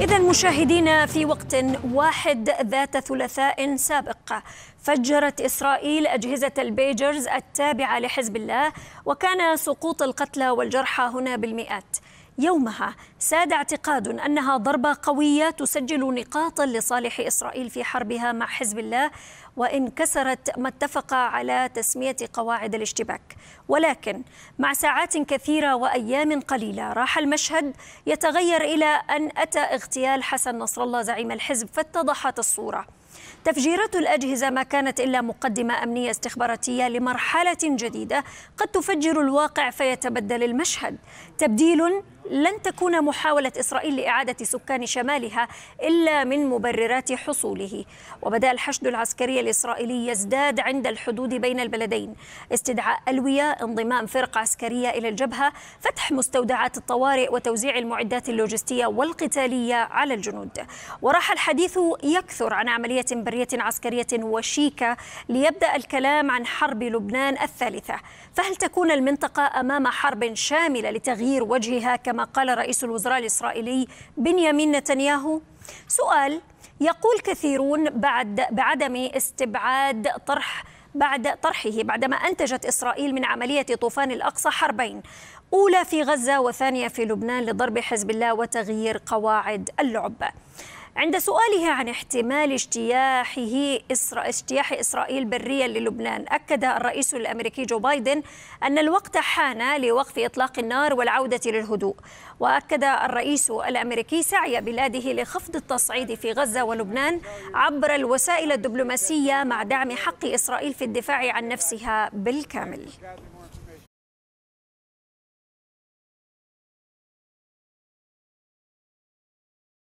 إذا مشاهدينا في وقت واحد ذات ثلاثاء سابق فجرت إسرائيل أجهزة البيجرز التابعة لحزب الله وكان سقوط القتلى والجرحى هنا بالمئات يومها ساد اعتقاد أنها ضربة قوية تسجل نقاطا لصالح إسرائيل في حربها مع حزب الله وإن كسرت ما اتفق على تسمية قواعد الاشتباك ولكن مع ساعات كثيرة وأيام قليلة راح المشهد يتغير إلى أن أتى اغتيال حسن نصر الله زعيم الحزب فاتضحت الصورة تفجيرات الأجهزة ما كانت إلا مقدمة أمنية استخباراتية لمرحلة جديدة قد تفجر الواقع فيتبدل المشهد تبديل لن تكون محاولة إسرائيل لإعادة سكان شمالها إلا من مبررات حصوله وبدأ الحشد العسكري الإسرائيلي يزداد عند الحدود بين البلدين استدعاء ألوية انضمام فرق عسكرية إلى الجبهة فتح مستودعات الطوارئ وتوزيع المعدات اللوجستية والقتالية على الجنود وراح الحديث يكثر عن عملية برية عسكرية وشيكة ليبدأ الكلام عن حرب لبنان الثالثة فهل تكون المنطقة أمام حرب شاملة لتغيير وجهها كما كما قال رئيس الوزراء الإسرائيلي بنيامين نتنياهو سؤال يقول كثيرون بعد بعدم استبعاد طرح بعد طرحه بعدما أنتجت إسرائيل من عملية طوفان الأقصى حربين أولى في غزة وثانية في لبنان لضرب حزب الله وتغيير قواعد اللعبة عند سؤالها عن احتمال اجتياحه إسرا... اجتياح إسرائيل بريا للبنان أكد الرئيس الأمريكي جو بايدن أن الوقت حان لوقف إطلاق النار والعودة للهدوء وأكد الرئيس الأمريكي سعي بلاده لخفض التصعيد في غزة ولبنان عبر الوسائل الدبلوماسية مع دعم حق إسرائيل في الدفاع عن نفسها بالكامل